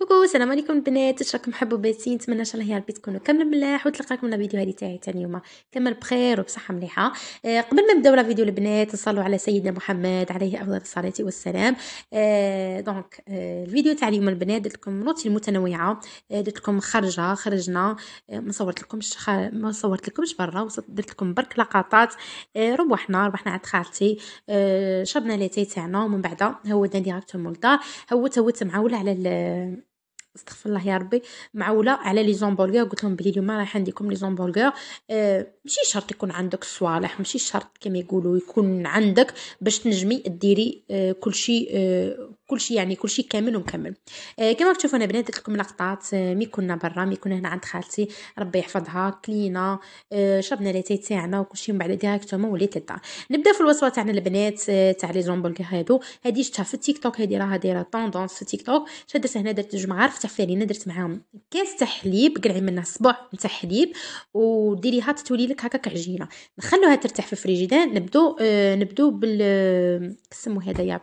كوكو السلام عليكم البنات راكم حبوباتي نتمنى ان شاء الله يا ربي تكونوا كامل ملاح وتلقاكم لا فيديو هذه تاعي تاع اليوم كامل بخير وبصحه مليحه آه، قبل ما نبداو لا فيديو البنات نصلوا على سيدنا محمد عليه افضل الصلاه والسلام دونك آه، آه، الفيديو تاع اليوم البنات درت لكم روتين متنوعه درت لكم خرجه خرجنا ما صورت لكمش ما صورت لكمش برا درت لكم برك لقطات آه روحنا روحنا عند خالتي شربنا لاتاي تاعنا ومن بعد هودنا ديريكتوم للدار هوت هوت معوله على استغفر الله يا ربي معوله على لي زومبرغر قلت لهم بلي اليوم رايح نديكم لي زومبرغر آه ماشي شرط يكون عندك الصوالح ماشي شرط كما يقولوا يكون عندك باش تنجمي ديري آه كلشي آه كل شيء يعني كل شيء كامل ومكمل آه كما تشوفوا انا بنات لكم لقطات آه مي كنا برا مي كنا هنا عند خالتي ربي يحفظها كلينا آه شربنا لاتاي تاعنا وكل شيء من بعد ديريكتومون وليت الدار نبدا في الوصفه تاعنا البنات آه، تاع لي زومبول هادو هادي شفتها في التيك توك هادي راها دايره طوندونس في التيك توك شدت هنا درت الجمعه تاع فالينا درت معاهم كاس تاع حليب قرعي منها صبع تاع حليب وديريها تولي لك هكاك عجينه نخلوها ترتاح في الفريجيدان نبدو آه نبدو بال آه، سمو هذا يا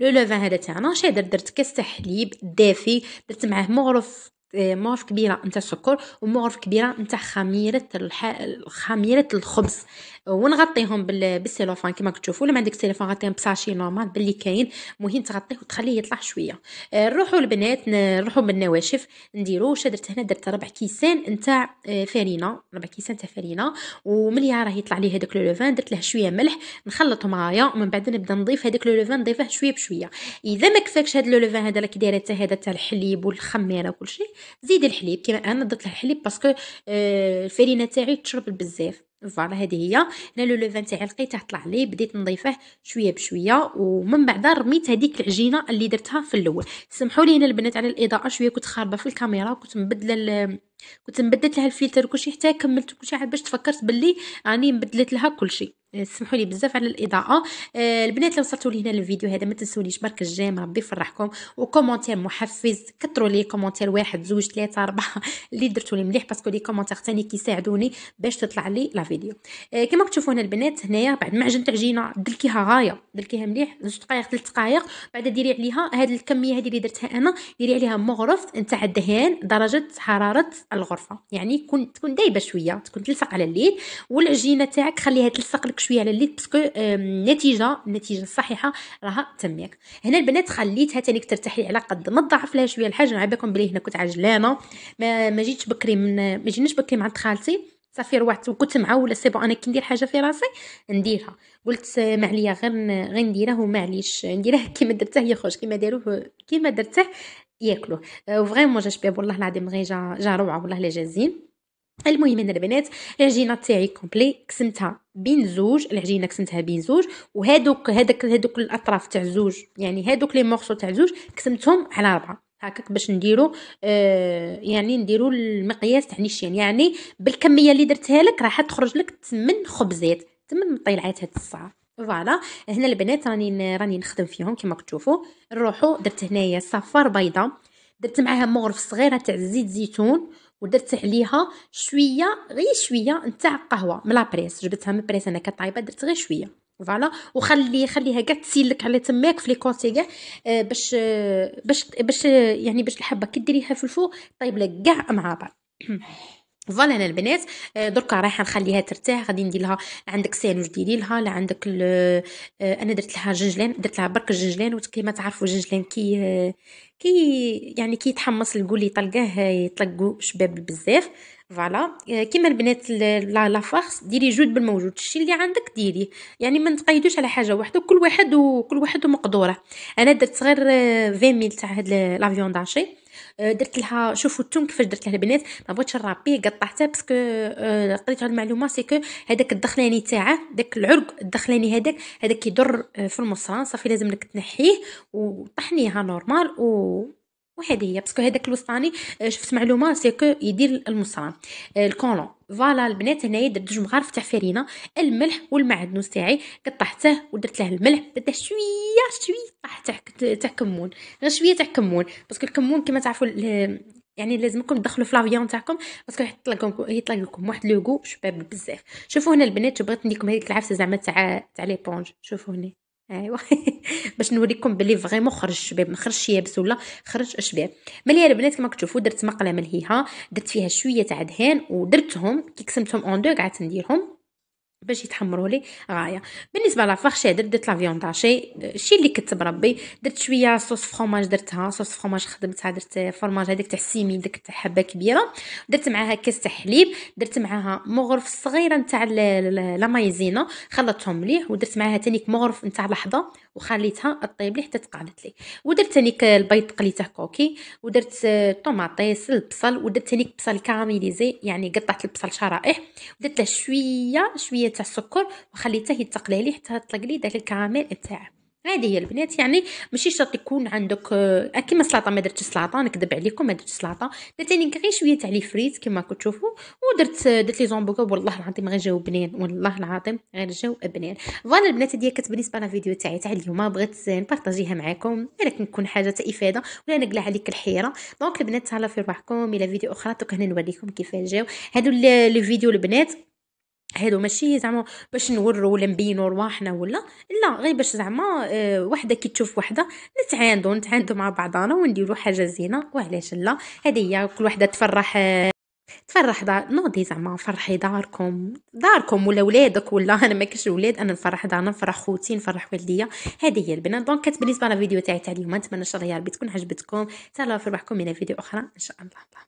لو لوفان هذا تاعنا اش درت درت كاس تاع حليب دافي درت معاه مغرف آه، مغرف كبيره نتاع السكر ومغرف كبيره نتاع خميره الح... خميره الخبز ونغطيهم بالسيلوفان كما تشوفوا لما عندك سيلوفان غطيهم بساشي نورمال باللي كاين مهم تغطيه وتخليه يطلع شويه آه، نروحوا البنات نروحوا بالنواشف نديرو واش درت هنا درت ربع كيسان نتاع آه، فرينه ربع كيسان تاع فرينه وملي راه يطلع لي هذاك لو لوفان درت له شويه ملح نخلطه معايا ومن بعد نبدا نضيف هذاك لو لوفان نضيفه شويه بشويه اذا ما كفاكش هذا لو لوفان هذا اللي دايره حتى هذا تاع الحليب والخميره وكل شيء زيد الحليب كما انا درت الحليب باسكو آه، الفرينه تاعي تشرب بزاف فوالا هذه هي هنا لو لوفان تاعي لقيته طلع لي بديت نضيفه شويه بشويه ومن بعد رميت هذيك العجينه اللي درتها في الاول سمحوا لي هنا البنات على الاضاءه شويه كنت خاربه في الكاميرا كنت مبدله كنت مبدلت لها الفلتر كلشي حتى كملت كلشي عاد باش تفكرت باللي راني يعني مبدلت لها كلشي آه، سمحوا لي بزاف على الاضاءه آه البنات لو وصلتوا لهنا الفيديو هذا ما تنسوليش برك الجيم ربي يفرحكم وكومونتير محفز كثروا لي كومونتير واحد زوج ثلاثه اربعه اللي درتوا لي مليح باسكو لي كومونتير ثاني كيساعدوني باش تطلع لي لا فيديو آه كما كتشوفوا هنا البنات هنايا بعد ما عجنت عجينه دلكيها غايه دلكيها مليح زوج دقائق ثلاث دقائق بعد ديري عليها هذه الكميه هذه اللي درتها انا ديري عليها مغرف نتاع الدهان درجه حراره الغرفه يعني كون تكون دايبه شويه تكون تلصق على الليل والعجينه تاعك خليها تلصق لك شويه على الليد باسكو النتيجه النتيجه الصحيحه راها تماك هنا البنات خليتها تانيك ترتاحي على قد ما ضعف لها شويه الحاجه على بالكم بلي هنا كنت عجلانه ما, ما جيتش بكري من ما جيناش بكري مع خالتي صافي روحت وكنت معوله سي انا كي ندير حاجه في راسي نديرها قلت ما عليا غير غير نديره عليش نديره كيما درته يخرج كيما داروه كيما درته ياكلوه وفريمون جا شباب والله العظيم غير جا جا روعه والله لا جازين المهم انا البنات العجينه تاعي كومبلي قسمتها بين زوج العجينه قسمتها بين زوج وهذوك هذاك هذوك الاطراف تاع زوج يعني هذوك لي مورسو تاع زوج قسمتهم على اربعه هكاك باش نديرو آه يعني نديرو المقياس تاع نيشان يعني بالكميه اللي درتها لك راح تخرج لك 8 خبزات 8 مطيلعات هاد الساعه فوالا هنا البنات راني راني نخدم فيهم كما تشوفوا نروحو درت هنايا صفار بيضه درت معاها مغرف صغيره تاع زيت زيتون ودرت عليها شويه غير شويه نتاع القهوه من لابريس جبتها من بريس انا كطايبه درت غير شويه فوالا وخلي خليها كاع تسيلك على تماك في لي كونسي كاع آه، باش باش باش يعني باش الحبه كي ديريها في الفوق طيب لك كاع مع بعض فوالا انا البنات آه، دركا رايحه نخليها ترتاح غادي ندير لها عندك ساندويتش ديري لها لا عندك آه، انا درت لها جنجلان درت لها برك جنجلان وكيما تعرفوا جنجلان كي آه، كي يعني كي يتحمص القولي يطلقه يطلقوا شباب بزاف فوالا كيما البنات لا لا فارس ديري جود بالموجود الشيء اللي عندك ديريه يعني ما نتقيدوش على حاجه واحده كل واحد وكل واحد ومقدوره انا درت غير 20 ميل تاع هاد لافيون داشي آه، درت لها شوفوا التوم كيفاش درت لها البنات ما بغيتش نربيه قطعته باسكو آه، قريت هاد المعلومه كو هذاك الدخلاني تاعه داك العرق الدخلاني هذاك هذاك كيضر آه، في المصران صافي لازم لك تنحيه وطحنيها نورمال و وهذه هي باسكو هذاك الوسطاني شفت معلومه كو يدير المصران الكولون فوالا البنات هنايا درت جوج مغارف تاع فرينه الملح والمعدنوس تاعي قطعته ودرت له الملح درت شويه شويه طاح تحت تاع كمون غير شويه تاع كمون باسكو الكمون كما تعرفوا يعني لازمكم تدخلوا في لافيون تاعكم باسكو يطلع لكم يطلع لكم واحد لوغو شباب بزاف شوفوا هنا البنات بغيت نديكم هذيك العفسه زعما تاع تاع لي بونج شوفوا هنا ايوا باش نوريكم بلي فريمون خرج الشباب ما خرجش يابس ولا خرج الشباب مليا البنات كما تشوفوا درت مقله ملهيها درت فيها شويه تاع دهان ودرتهم كي قسمتهم اون دو قعدت نديرهم باش يتحمروا لي غايه بالنسبه فارشي درت درت فيون طاشي الشيء اللي كنت بربي درت شويه صوص فرماج درتها صوص فرماج خدمتها درت فرماج هذيك تاع السيمي ديك تاع حبه كبيره درت معاها كاس تاع حليب درت معاها مغرف صغيره نتاع لا مايزينا خلطتهم مليح ودرت معاها تانيك مغرف نتاع لحظه وخليتها طيب لي حتى تقعدت لي ودرت ثاني البيض قليته كوكي ودرت الطوماطيس آه، البصل ودرت ثاني بصل كاراميليزي يعني قطعت البصل شرائح ودرت له شويه شويه تاع السكر وخليته يتقلى لي حتى طلق لي داك الكراميل تاعه عادي هي البنات يعني ماشي شرط يكون عندك آه، كيما السلطه ما درتش سلطه نكذب عليكم ما درتش سلطه درت يعني غير شويه تاع لي فريت كيما تشوفوا ودرت آه، درت لي زومبوكا والله العظيم غير جاوا بنين والله العظيم غير جاوا بنين فوالا البنات هذه كانت بالنسبه لفيديو تاعي تاع اليوم بغيت نبارطاجيها معاكم الا نكون حاجه تاع افاده ولا نقلع عليك الحيره دونك البنات تهلاو في روحكم الى فيديو اخرى دوك هنا نوريكم كيفاش جاو هادو لي فيديو البنات هادو ماشي زعما باش نورو ولا نبينو رواحنا ولا لا غير باش زعما اه وحده كي تشوف وحده نتعاندو نتعاندو مع بعضانا ونديرو حاجه زينه وعلاش لا هذه هي كل وحده تفرح آه، تفرح دار نوضي زعما فرحي داركم داركم ولا ولادك ولا انا ما كاينش ولاد انا نفرح دارنا نفرح خوتي نفرح والديا هذه هي البنات دونك كانت بالنسبه لفيديو تاعي تاع اليوم نتمنى ان شاء الله يا ربي تكون عجبتكم تهلاو في روحكم الى فيديو اخرى ان شاء الله